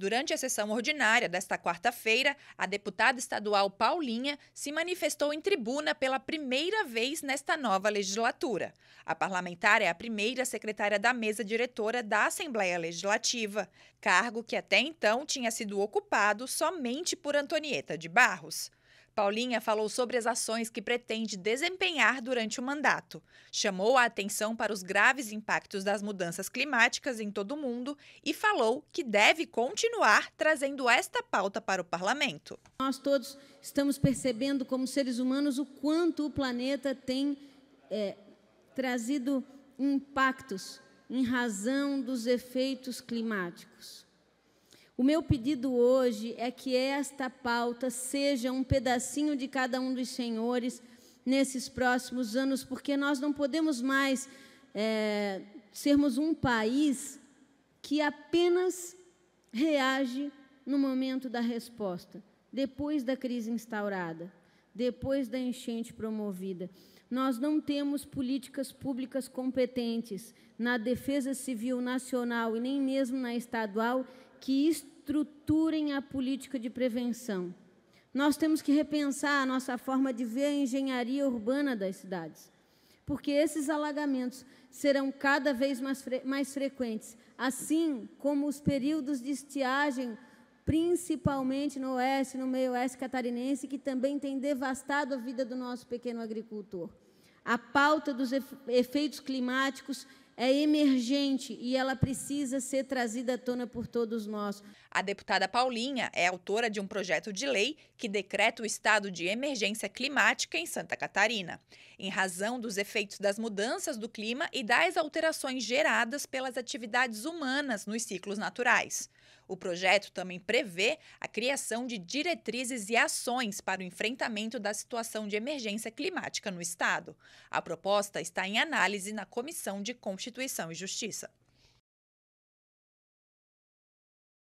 Durante a sessão ordinária desta quarta-feira, a deputada estadual Paulinha se manifestou em tribuna pela primeira vez nesta nova legislatura. A parlamentar é a primeira secretária da mesa diretora da Assembleia Legislativa, cargo que até então tinha sido ocupado somente por Antonieta de Barros. Paulinha falou sobre as ações que pretende desempenhar durante o mandato. Chamou a atenção para os graves impactos das mudanças climáticas em todo o mundo e falou que deve continuar trazendo esta pauta para o parlamento. Nós todos estamos percebendo, como seres humanos, o quanto o planeta tem é, trazido impactos em razão dos efeitos climáticos. O meu pedido hoje é que esta pauta seja um pedacinho de cada um dos senhores nesses próximos anos, porque nós não podemos mais é, sermos um país que apenas reage no momento da resposta, depois da crise instaurada depois da enchente promovida. Nós não temos políticas públicas competentes na defesa civil nacional e nem mesmo na estadual que estruturem a política de prevenção. Nós temos que repensar a nossa forma de ver a engenharia urbana das cidades, porque esses alagamentos serão cada vez mais, fre mais frequentes, assim como os períodos de estiagem principalmente no oeste, no meio-oeste catarinense, que também tem devastado a vida do nosso pequeno agricultor. A pauta dos efeitos climáticos é emergente e ela precisa ser trazida à tona por todos nós. A deputada Paulinha é autora de um projeto de lei que decreta o estado de emergência climática em Santa Catarina, em razão dos efeitos das mudanças do clima e das alterações geradas pelas atividades humanas nos ciclos naturais. O projeto também prevê a criação de diretrizes e ações para o enfrentamento da situação de emergência climática no estado. A proposta está em análise na Comissão de Constituição Constituição e Justiça.